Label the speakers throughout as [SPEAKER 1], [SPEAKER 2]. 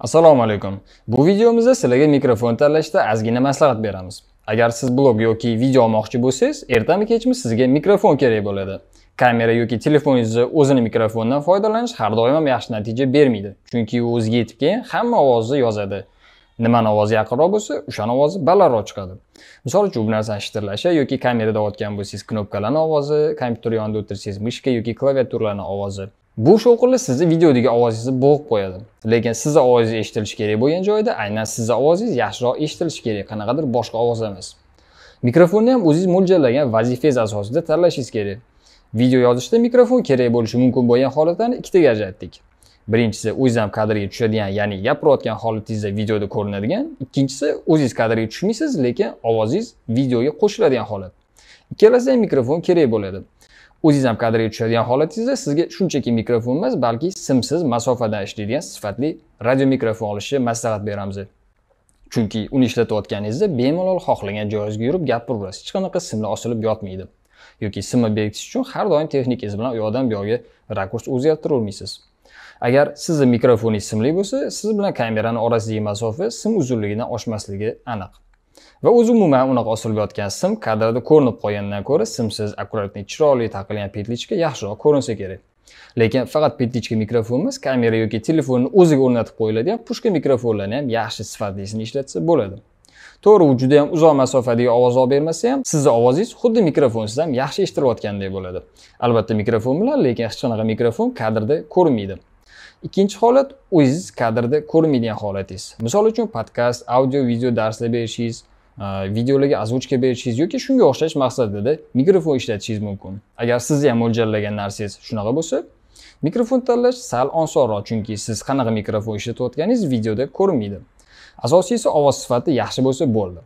[SPEAKER 1] assalomu alaykum bu videomizda sizlarga mikrofon tanlashda ozgina maslahat beramiz agar siz blog yoki video olmoqchi bo'lsangiz ertami kechmi sizga mikrofon kerak bo'ladi kamera yoki telefoningizni o'zini mikrofondan foydalanish har doim ham yaxshi natija bermaydi chunki u o'ziga yetib kelgan hamma ovozni yozadi nimani ovozi yaqinroq bo'lsa o'shani ovozi balandroq chiqadi misol uchun bu narsani shitirlasha yoki kamerada otgan bo'lsangiz knopkalarni ovozi kompyuter yonida o'tirsangiz mishka yoki klaviaturalarni ovozi bu shovqinlar sizni videodagi ovozingizni bo'g'ib qo'yadi lekin sizni ovozingiz eshitilishi kerak bo'lgan joyda aynan sizni ovozingiz yaxshiroq eshitilishi kerak qanaqadir boshqa ovoz emas mikrofonni ham o'zingiz mo'ljallagan vazifangiz asosida tanlashingiz kerak video yozishda mikrofon kerak bo'lishi mumkin bo'lgan holatlarni ikkitaga ajratdik birinchisi o'ziz ham kadrga tushadigan ya'ni gapirayotgan holatingizda videoda ko'rinadigan ikkinchisi o'zingiz kadrga tushmaysiz lekin ovozingiz videoga qo'shiladigan holat ikkalasi ham mikrofon kerak bo'ladi o'zingiz ham kadrga tushadigan holatingizda sizga shunchaki mikrofon emas balki simsiz masofadan ishlaydigan sifatli radio mikrofon olishni maslahat beramiz chunki uni ishlatayotganingizda bemalol xohlagan joyingizga yurib gapiraverasiz hech qanaqa simlar osilib yotmaydi yoki simni bekitish uchun har doim texnikangiz bilan u yoqdan bu yoqga rakurs o'zgartiravermaysiz agar sizni mikrofoningiz simli bo'lsa siz bilan kamerani orasidagi masofa sim uzunligidan oshmasligi aniq va o'zi umuman unaqa yotgan sim kadrda ko'rinib qolgandan ko'ra simsiz akkuratli chiroyli taqilgan petlichka yaxshiroq ko'rinsa kerak lekin faqat petlichka mikrofon emas kamera yoki telefonni o'ziga o'rnatib qo'yiladigan pushka mikrofonlarni ham yaxshi sifatlisini ishlatsa bo'ladi to'g'ri u juda ham uzoq masofadagi ovoz olib bermasa ham sizni ovozingiz xuddi mikrofonsiz ham yaxshi eshitilayotgandek bo'ladi albatta mikrofon bilan lekin hech qanaqa mikrofon kadrda ko'rinmaydi ikkinchi holat o'zingiz kadrda ko'rinmaydigan holatingiz misol uchun podkast audio video darslar berishingiz e, videolarga oзвучка berishingiz yoki shunga o'xshash maqsadida mikrofon ishlatishingiz mumkin agar sizni ham mo'ljallagan narsangiz shunaqa bo'lsa mikrofon tanlash sal osonroq chunki siz qanaqa mikrofon ishlatayotganingiz videoda ko'rinmaydi asosiysi ovoz sifati yaxshi bo'lsa bo'ldi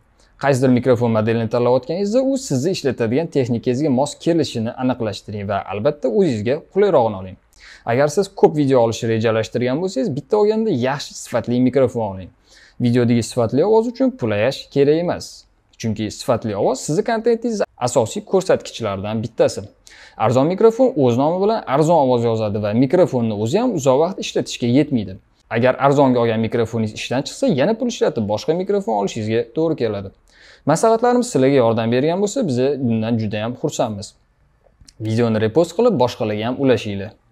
[SPEAKER 1] qaysidir mikrofon modelini tanlayotganingizda u sizni ishlatadigan texnikangizga mos kelishini aniqlashtiring va albatta o'zingizga qulayrog'ini oling agar siz ko'p video olishni rejalashtirgan bo'lsangiz bitta olganda yaxshi sifatli mikrofon oling videodagi sifatli ovoz uchun pul ayash kerak emas chunki sifatli ovoz sizni kontentingiz asosiy ko'rsatkichlaridan bittasi arzon mikrofon o'z nomi bilan arzon ovoz yozadi va mikrofonni o'zi ham uzoq vaqt ishlatishga yetmaydi agar arzonga olgan mikrofoningiz ishdan chiqsa yana pul ishlatib boshqa mikrofon olishingizga to'g'ri keladi maslahatlarimiz sizlarga yordam bergan bo'lsa biz bundan juda ham xursandmiz videoni repost qilib boshqalarga ham ulashinglar